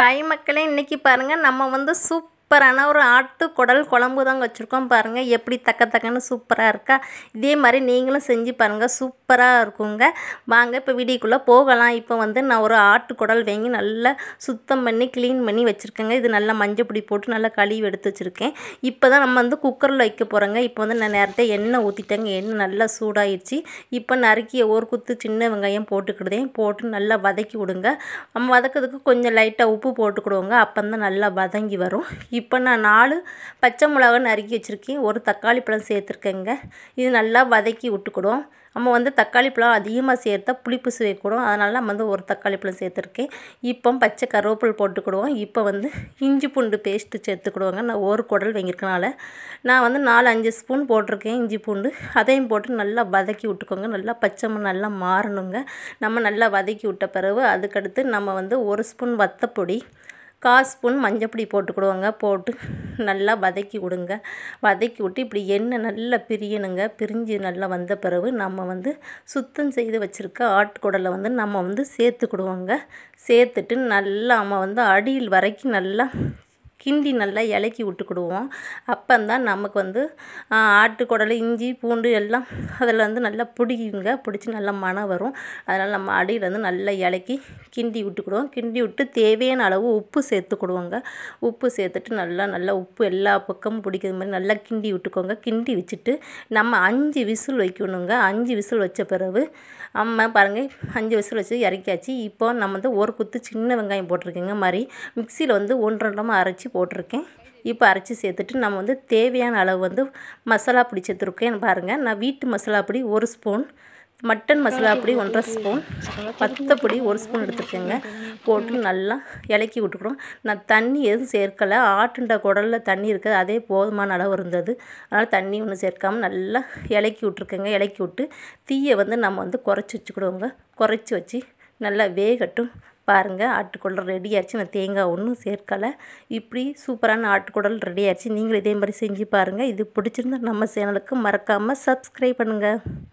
hi மக்களே இன்னைக்கு பாருங்கள் நம்ம வந்து சூப் சூப்பரான ஒரு ஆட்டு குடல் குழம்பு தாங்க வச்சுருக்கோம் பாருங்கள் எப்படி தக்க தக்கன்னு சூப்பராக இருக்கா இதே மாதிரி நீங்களும் செஞ்சு பாருங்கள் சூப்பராக இருக்குங்க வாங்க இப்போ வீடியோக்குள்ளே போகலாம் இப்போ வந்து நான் ஒரு ஆட்டு குடல் வாங்கி நல்லா சுத்தம் பண்ணி க்ளீன் பண்ணி வச்சுருக்கேங்க இது நல்லா மஞ்சள் பொடி போட்டு நல்லா கழுவி எடுத்து வச்சுருக்கேன் இப்போ தான் நம்ம வந்து குக்கரில் வைக்க போகிறோங்க இப்போ வந்து நான் நேரத்தை எண்ணெய் ஊற்றிட்டேங்க எண்ணெய் நல்லா சூடாயிடுச்சு இப்போ நறுக்கிய ஒரு குத்து சின்ன வெங்காயம் போட்டுக்கிடுதேன் போட்டு நல்லா வதக்கி விடுங்க நம்ம வதக்கிறதுக்கு கொஞ்சம் லைட்டாக உப்பு போட்டுக்கிடுவோங்க அப்போ தான் நல்லா வதங்கி வரும் இப்போ நான் நாலு பச்சை மிளகாய் நறுக்கி வச்சுருக்கேன் ஒரு தக்காளி பழம் சேர்த்துருக்கேங்க இது நல்லா வதக்கி விட்டுக்கிடும் நம்ம வந்து தக்காளி பழம் அதிகமாக சேர்த்தா புளிப்பு கூடும் அதனால் நம்ம வந்து ஒரு தக்காளி பழம் சேர்த்துருக்கேன் இப்போ பச்சை கருவேப்பில் போட்டுக்கிடுவோம் இப்போ வந்து இஞ்சி பூண்டு பேஸ்ட்டு சேர்த்துக்கிடுவாங்க நான் ஒரு குடல் வாங்கியிருக்கனால நான் வந்து நாலு அஞ்சு ஸ்பூன் போட்டிருக்கேன் இஞ்சி பூண்டு அதையும் போட்டு நல்லா வதக்கி விட்டுக்கோங்க நல்லா பச்சை நல்லா மாறணுங்க நம்ம நல்லா வதக்கி விட்ட பிறகு அதுக்கடுத்து நம்ம வந்து ஒரு ஸ்பூன் வத்தப்பொடி கால் ஸ்பூன் மஞ்சப்பொடி போட்டுக்கிடுவோங்க போட்டு நல்லா வதக்கி விடுங்க வதக்கி விட்டு இப்படி எண்ணெய் நல்லா பிரியணுங்க பிரிஞ்சு நல்லா வந்த பிறகு நம்ம வந்து சுத்தம் செய்து வச்சுருக்க ஆட்டுக்குடலை வந்து நம்ம வந்து சேர்த்துக்கிடுவோங்க சேர்த்துட்டு நல்லா நம்ம வந்து அடியில் வரைக்கும் நல்லா கிண்டி நல்லா இலக்கி விட்டுக்கிடுவோம் அப்போ தான் நமக்கு வந்து குடலு இஞ்சி பூண்டு எல்லாம் அதில் வந்து நல்லா பிடிக்குங்க பிடிச்சி நல்லா மனம் வரும் அதனால் நம்ம அடியில் வந்து நல்லா இலக்கி கிண்டி விட்டுக்கிடுவோம் கிண்டி விட்டு தேவையான அளவு உப்பு சேர்த்துக்கிடுவோங்க உப்பு சேர்த்துட்டு நல்லா நல்லா உப்பு எல்லா பக்கமும் பிடிக்கிற மாதிரி நல்லா கிண்டி விட்டுக்கோங்க கிண்டி வச்சுட்டு நம்ம அஞ்சு விசில் வைக்கணுங்க அஞ்சு விசில் வச்ச பிறகு அம்மா பாருங்கள் அஞ்சு விசில் வச்சு இறக்கியாச்சு இப்போ நம்ம வந்து ஒரு குத்து சின்ன வெங்காயம் போட்டிருக்கீங்க மாதிரி மிக்சியில் வந்து ஒன்றரை அரைச்சி போட்டிருக்கேன் இப்போ அரைச்சி சேர்த்துட்டு நம்ம வந்து தேவையான அளவு வந்து மசாலா பிடி சேர்த்துருக்கேன் பாருங்கள் நான் வீட்டு மசாலா பிடி ஒரு ஸ்பூன் மட்டன் மசாலா பிடி ஒன்றரை ஸ்பூன் பத்தப்பொடி ஒரு ஸ்பூன் எடுத்துக்கோங்க போட்டு நல்லா இலக்கி விட்டுக்கிறோம் நான் தண்ணி எதுவும் சேர்க்கலை ஆட்டுண்ட குடலில் தண்ணி இருக்குது அதே போதுமான அளவு இருந்தது அதனால் தண்ணி ஒன்றும் சேர்க்காமல் நல்லா இலக்கி விட்ருக்கேங்க இலக்கி விட்டு தீயை வந்து நம்ம வந்து குறைச்சி வச்சுக்கிடுவோங்க குறைச்சி வச்சு நல்லா வேகட்டும் பாருங்கள் ஆட்டுக்குடல் ரெடி ஆயிடுச்சு நான் தேங்காய் ஒன்றும் சேர்க்கலை இப்படி சூப்பரான ஆட்டுக்குடல் ரெடி ஆயிடுச்சு நீங்களும் இதே மாதிரி செஞ்சு பாருங்கள் இது பிடிச்சிருந்தா நம்ம சேனலுக்கு மறக்காமல் சப்ஸ்கிரைப் பண்ணுங்கள்